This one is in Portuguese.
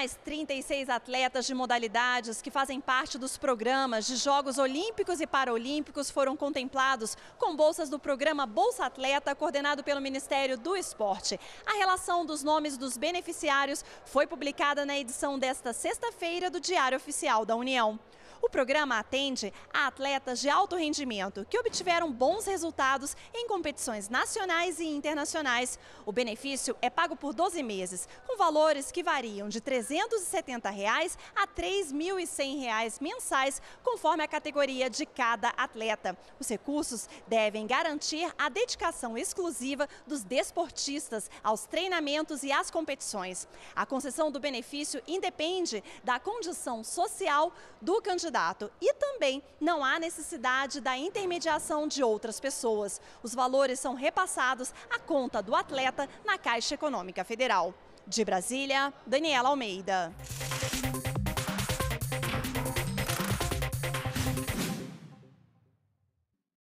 mais 36 atletas de modalidades que fazem parte dos programas de Jogos Olímpicos e Paralímpicos foram contemplados com bolsas do programa Bolsa Atleta, coordenado pelo Ministério do Esporte. A relação dos nomes dos beneficiários foi publicada na edição desta sexta-feira do Diário Oficial da União. O programa atende a atletas de alto rendimento que obtiveram bons resultados em competições nacionais e internacionais. O benefício é pago por 12 meses, com valores que variam de R$ 370 reais a R$ 3.100 mensais, conforme a categoria de cada atleta. Os recursos devem garantir a dedicação exclusiva dos desportistas aos treinamentos e às competições. A concessão do benefício independe da condição social do candidato candidato. E também não há necessidade da intermediação de outras pessoas. Os valores são repassados à conta do atleta na Caixa Econômica Federal. De Brasília, Daniela Almeida.